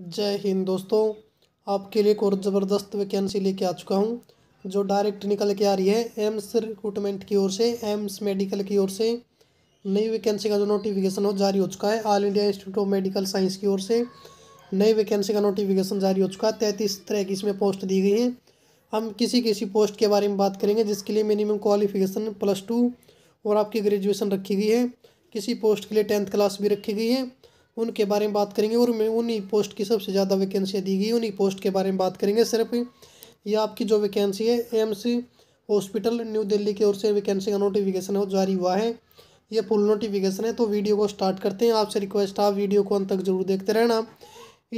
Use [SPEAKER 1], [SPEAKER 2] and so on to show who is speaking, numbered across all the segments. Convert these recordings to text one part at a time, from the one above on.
[SPEAKER 1] जय हिंद दोस्तों आपके लिए एक और ज़बरदस्त वैकेंसी लेके आ चुका हूँ जो डायरेक्ट निकल के आ रही है एम्स रिक्रूटमेंट की ओर से एम्स मेडिकल की ओर से नई वैकेंसी का जो नोटिफिकेशन हो जारी हो चुका है All India Institute of Medical Science की ओर से नई वैकेंसी का नोटिफिकेशन जारी हो चुका है तैंतीस तरह की इसमें पोस्ट दी गई हैं हम किसी किसी पोस्ट के बारे में बात करेंगे जिसके लिए मिनिमम क्वालिफिकेशन प्लस टू और आपकी ग्रेजुएशन रखी गई है किसी पोस्ट के लिए टेंथ क्लास भी रखी गई है उनके बारे में बात करेंगे और मैं उन्हीं पोस्ट की सबसे ज़्यादा वैकेंसियाँ दी गई उन्हीं पोस्ट के बारे में बात करेंगे सिर्फ ये आपकी जो वैकेंसी है एम्स हॉस्पिटल न्यू दिल्ली की ओर से वैकेंसी का नोटिफिकेशन है जारी हुआ है ये फुल नोटिफिकेशन है तो वीडियो को स्टार्ट करते हैं आपसे रिक्वेस्ट आप वीडियो को अंत तक जरूर देखते रहना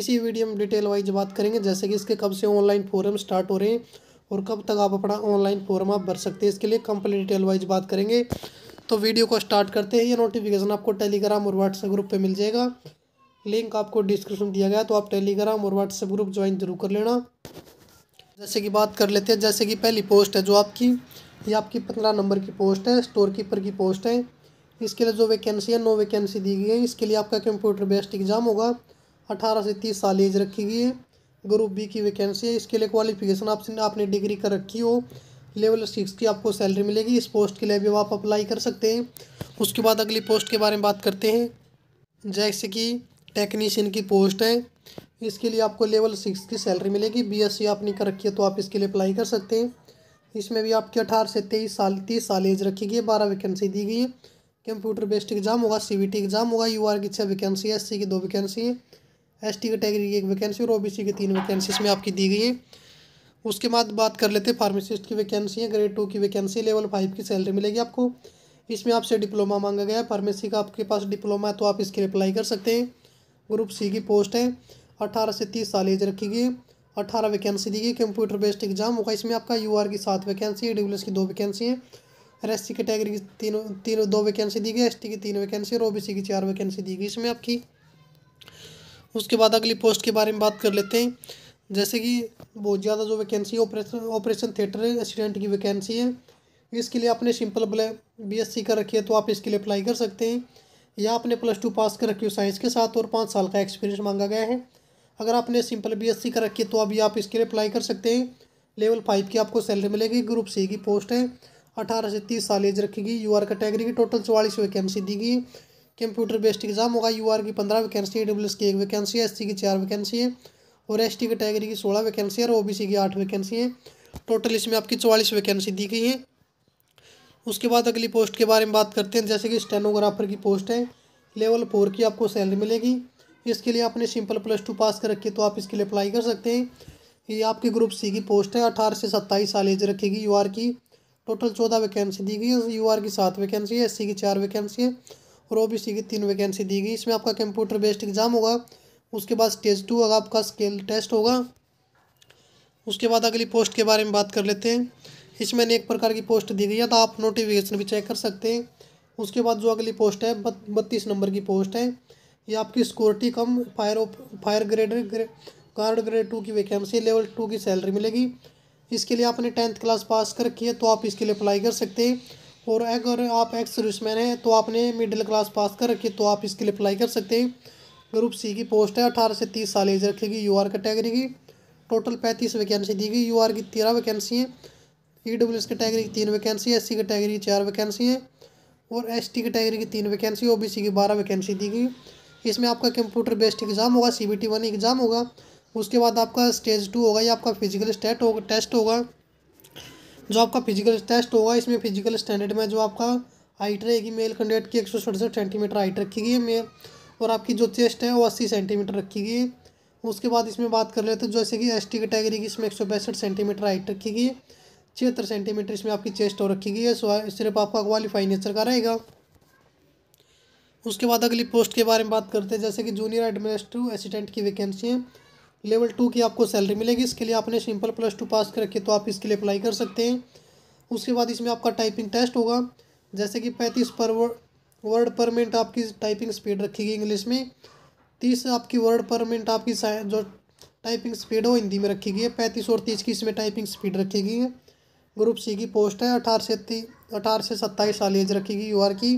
[SPEAKER 1] इसी वीडियो में डिटेल वाइज बात करेंगे जैसे कि इसके कब से ऑनलाइन फॉरम स्टार्ट हो रहे हैं और कब तक आप अपना ऑनलाइन फॉर्म आप भर सकते हैं इसके लिए कंप्लीट डिटेल वाइज बात करेंगे तो वीडियो को स्टार्ट करते हैं ये नोटिफिकेशन आपको टेलीग्राम और व्हाट्सएप ग्रुप पे मिल जाएगा लिंक आपको डिस्क्रिप्शन दिया गया तो आप टेलीग्राम और व्हाट्सएप ग्रुप ज्वाइन जरूर कर लेना जैसे कि बात कर लेते हैं जैसे कि पहली पोस्ट है जो आपकी ये आपकी पंद्रह नंबर की पोस्ट है स्टोर कीपर की पोस्ट है इसके लिए जो वैकेंसी है नो वैकेंसी दी गई है इसके लिए आपका कंप्यूटर बेस्ड एग्ज़ाम होगा अठारह से तीस साल एज रखी गई है ग्रुप बी की वैकेंसी है इसके लिए क्वालिफिकेशन आपने आपने डिग्री कर रखी हो लेवल सिक्स की आपको सैलरी मिलेगी इस पोस्ट के लिए भी आप अप्लाई कर सकते हैं उसके बाद अगली पोस्ट के बारे में बात करते हैं जैसे कि टेक्नीशियन की पोस्ट है इसके लिए आपको लेवल सिक्स की सैलरी मिलेगी बीएससी आपने कर रखी है तो आप इसके लिए अप्लाई कर सकते हैं इसमें भी आपकी अठारह से तेईस साल तीस साल एज रखी गई है बारह वैकेंसी दी गई है कंप्यूटर बेस्ड एग्जाम होगा टी एग्जाम होगा आर की छः वैकेंसी एस सी की दो वैकेंसी है टी कैटेगरी की एक वैकेंसी और सी की तीन वैकेंसी इसमें आपकी दी गई है उसके बाद बात कर लेते हैं फार्मासिस्ट की वैकेंसी है ग्रेड टू की वैकेंसी लेवल फाइव की सैलरी मिलेगी आपको इसमें आपसे डिप्लोमा मांगा गया है फार्मेसी का आपके पास डिप्लोमा है तो आप इसके लिए अप्लाई कर सकते हैं ग्रुप सी की पोस्ट है अट्ठारह से तीस साल एज रखी गई अट्ठारह वैकेंसी दी गई कंप्यूटर बेस्ड एग्जाम होगा इसमें आपका यू की सात वैकेंसी है डब्ल्यू की दो वैकेंसी है एस एस कैटेगरी की तीन तीन दो वैकेंसी दी गई एस की तीन वैकेंसी और ओ की चार वैकेंसी दी गई इसमें आपकी उसके बाद अगली पोस्ट के बारे में बात कर लेते हैं जैसे कि बहुत ज़्यादा जो वैकेंसी है ऑपरेशन ऑपरेशन थिएटर असिस्टेंट की वैकेंसी है इसके लिए आपने सिंपल बीएससी कर रखी है तो आप इसके लिए अप्लाई कर सकते हैं या आपने प्लस टू पास कर रखी हो साइंस के साथ और पाँच साल का एक्सपीरियंस मांगा गया है अगर आपने सिंपल बीएससी कर रखी है तो अभी आप इसके लिए अप्लाई कर सकते हैं लेवल फाइव की आपको सैलरी मिलेगी ग्रुप सी की पोस्ट है अठारह से तीस साल एज रखेगी यू आर कैटेगरी की टोटल चौवालीस वैकेंसी दी गई कंप्यूटर बेस्ड एग्जाम होगा यू आर की पंद्रह वैकेंसी ए डब्ल्यू एस की एक वैकेंसी है एस की चार वैकेंसी है और एस टी कैटेगरी की सोलह वैकेंसी और ओबीसी की आठ वैकेंसी हैं टोटल इसमें आपकी चवालीस वैकेंसी दी गई हैं उसके बाद अगली पोस्ट के बारे में बात करते हैं जैसे कि स्टेनोग्राफर की पोस्ट है लेवल फोर की आपको सैलरी मिलेगी इसके लिए आपने सिंपल प्लस टू पास कर रखी है तो आप इसके लिए अप्लाई कर सकते हैं ये आपके ग्रुप सी की पोस्ट है अठारह से सत्ताईस साल एज रखेगी यू की टोटल चौदह वैकेंसी दी गई है यू की सात वैकेंसी है एस की चार वैकेंसी है और ओ की तीन वैकेंसी दी गई इसमें आपका कंप्यूटर बेस्ड एग्जाम होगा उसके बाद स्टेज टू अगर आपका स्केल टेस्ट होगा उसके बाद अगली पोस्ट के बारे में बात कर लेते हैं इसमें अनेक प्रकार की पोस्ट दी गई है तो आप नोटिफिकेशन भी चेक कर सकते हैं उसके बाद जो अगली पोस्ट है बत्तीस नंबर की पोस्ट है ये आपकी security cum fire fire grade guard grade two की वैकेंसी लेवल टू की सैलरी मिलेगी इसके लिए आपने टेंथ क्लास पास कर रखी है तो आप इसके लिए अप्लाई कर सकते हैं और अगर आप एक्स सर्विसमैन हैं तो आपने मिडिल क्लास पास कर रखी है तो आप इसके लिए अप्लाई कर सकते हैं ग्रुप सी की पोस्ट है अठारह से तीस साल एज रखेगी यू आर कैटेगरी की टोटल पैंतीस वैकेंसी दी गई यू आर की तेरह वैकेंसी हैं ई डब्ल्यू एस कैटेगरी की तीन वैकेंसी एस सी कैटेगरी की चार वैकेंसी हैं और एस टी कैटेगरी की तीन वैकेंसी ओ बी सी की बारह वैकेंसी दी गई इसमें आपका कंप्यूटर बेस्ड एग्ज़ाम होगा C B T one exam होगा उसके बाद आपका स्टेज टू होगा या आपका फिजिकल स्टेट होगा टेस्ट होगा जो आपका फिजिकल टेस्ट होगा इसमें फिजिकल स्टैंडर्ड में जो आपका हाइट रहेगी मेल कैंडिडेट की एक सौ सड़सठ सेंटीमीटर हाइट रखी गई है मेल और आपकी जो चेस्ट है वो अस्सी सेंटीमीटर रखी गई है उसके बाद इसमें बात कर लेते हैं जैसे कि एस टी कैटेगरी की इसमें एक सौ पैंसठ सेंटीमीटर हाइट रखी गई छिहत्तर सेंटीमीटर इसमें आपकी चेस्ट और रखी गई है सिर्फ आपका क्वालिफाई नेचर का रहेगा उसके बाद अगली पोस्ट के बारे में बात करते हैं जैसे कि जूनियर एडमिनिस्ट्रेटिव असिस्टेंट की वैकेंसी है लेवल टू की आपको सैलरी मिलेगी इसके लिए आपने सिंपल प्लस टू पास कर रखी तो आप इसके लिए अप्लाई कर सकते हैं उसके बाद इसमें आपका टाइपिंग टेस्ट होगा जैसे कि पैंतीस पर वर्ड पर मिनट आपकी टाइपिंग स्पीड रखी गई इंग्लिश में तीस आपकी वर्ड पर मिनट आपकी जो टाइपिंग स्पीड है वो हिंदी में रखी गई है पैंतीस और तीस की इसमें टाइपिंग स्पीड रखी गई है ग्रुप सी की पोस्ट है अठारह से अठारह से सत्ताईस साल एज रखी गई यू की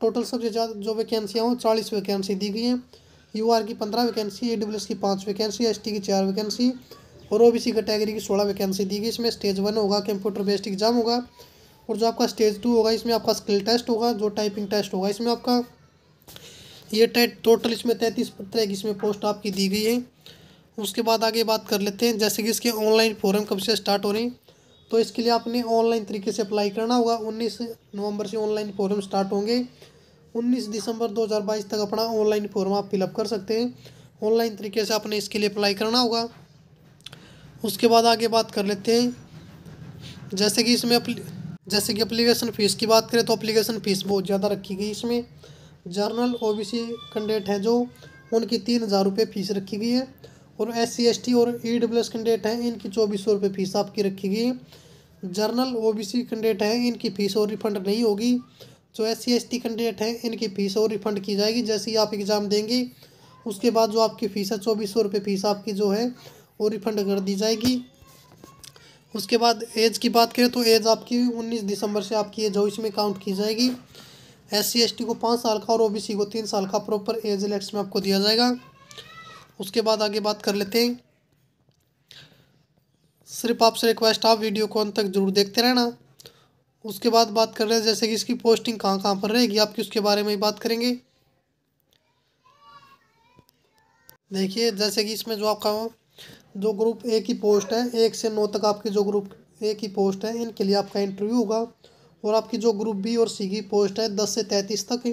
[SPEAKER 1] टोटल सबसे ज़्यादा जो वैकेंसियाँ हों चालीस वैकेंसी दी गई हैं यू आर की पंद्रह वैकेंसी ए डब्ल्यू एस की पाँच वैकेंसी एस टी की चार वैकेंसी और ओ बी सी कैटेगरी की सोलह वैकेंसी दी गई इसमें स्टेज वन होगा कंप्यूटर बेस्ड एग्जाम होगा और जो आपका स्टेज टू होगा इसमें आपका स्किल टेस्ट होगा जो टाइपिंग टेस्ट होगा इसमें आपका ये टेट टोटल इसमें तैंतीस तरह इसमें पोस्ट आपकी दी गई है उसके बाद आगे बात कर लेते हैं जैसे कि इसके ऑनलाइन फॉरम कब से स्टार्ट हो रहे हैं तो इसके लिए आपने ऑनलाइन तरीके से अप्लाई करना होगा उन्नीस नवंबर से ऑनलाइन फॉरम स्टार्ट होंगे उन्नीस दिसंबर बाईस तक अपना ऑनलाइन फॉर्म आप फिलअप कर सकते हैं ऑनलाइन तरीके से आपने इसके लिए अप्लाई करना होगा उसके बाद आगे बात कर लेते हैं जैसे कि इसमें जैसे कि अप्लीकेशन फ़ीस की बात करें तो अप्लीकेशन फ़ीस बहुत ज़्यादा रखी गई इसमें general O B C candidate हैं जो उनकी तीन हज़ार रुपये फ़ीस रखी गई है और एस सी एस टी और ई डब्ल्यू एस कैंडिडेट हैं इनकी चौबीस सौ रुपये फ़ीस आपकी रखी गई है general O B C candidate हैं इनकी फ़ीस और रिफंड नहीं होगी जो S C S T candidate हैं इनकी फ़ीस और रिफंड की जाएगी जैसे ही आप एग्ज़ाम देंगे उसके बाद जो आपकी फ़ीस है चौबीस सौ रुपये फ़ीस आपकी जो है वो रिफंड कर दी जाएगी उसके बाद एज की बात करें तो एज आपकी 19 दिसंबर से आपकी एज हो इसमें काउंट की जाएगी एस सी को पाँच साल का और ओ को तीन साल का प्रॉपर एज एलेक्ट्स में आपको दिया जाएगा उसके बाद आगे बात कर लेते हैं सिर्फ आपसे रिक्वेस्ट आप वीडियो को अंत तक जरूर देखते रहना उसके बाद बात कर रहे हैं जैसे कि इसकी पोस्टिंग कहाँ कहाँ पर रहेगी आपकी उसके बारे में ही बात करेंगे देखिए जैसे कि इसमें जो आपका जो ग्रुप ए की पोस्ट है एक से नौ तक आपकी जो ग्रुप ए की पोस्ट है इनके लिए आपका इंटरव्यू होगा और आपकी जो ग्रुप बी और सी की पोस्ट है दस से तैंतीस तक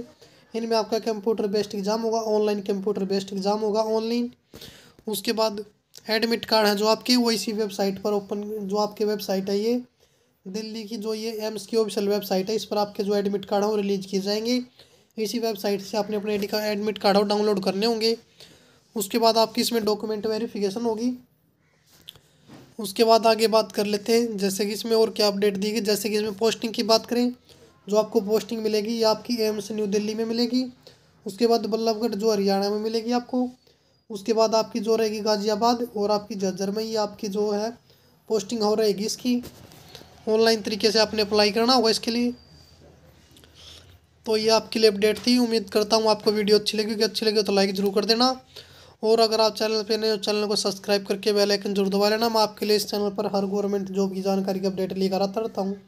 [SPEAKER 1] इनमें आपका कंप्यूटर बेस्ड एग्ज़ाम होगा ऑनलाइन कंप्यूटर बेस्ड एग्ज़ाम होगा ऑनलाइन उसके बाद एडमिट कार्ड है जो आपकी इसी वेबसाइट पर ओपन जो आपकी वेबसाइट है ये दिल्ली की जो ये एम्स की ऑफिशियल वेबसाइट है इस पर आपके जो एडमिट कार्ड हैं वो रिलीज किए जाएंगे इसी वेबसाइट से आपने अपने एडमिट कार्ड डाउनलोड करने होंगे उसके बाद आपकी इसमें डॉक्यूमेंट वेरिफिकेशन होगी उसके बाद आगे बात कर लेते हैं जैसे कि इसमें और क्या अपडेट दी गई जैसे कि इसमें पोस्टिंग की बात करें जो आपको पोस्टिंग मिलेगी ये आपकी एम्स न्यू दिल्ली में मिलेगी उसके बाद बल्लभगढ़ जो हरियाणा में मिलेगी आपको उसके बाद आपकी जो रहेगी गाज़ियाबाद और आपकी झज्जर में ही आपकी जो है पोस्टिंग हो रहेगी इसकी ऑनलाइन तरीके से आपने अप्लाई करना होगा इसके लिए तो ये आपके लिए अपडेट थी उम्मीद करता हूँ आपको वीडियो अच्छी लगी अच्छी लगी तो लाइक ज़रूर कर देना और अगर आप चैनल पे नए हो चैनल को सब्सक्राइब करके बेल आइकन जरूर दबा लेना मैं आपके लिए इस चैनल पर हर गवर्नमेंट जॉब की जानकारी की अपडेट लेकर आता रहता हूँ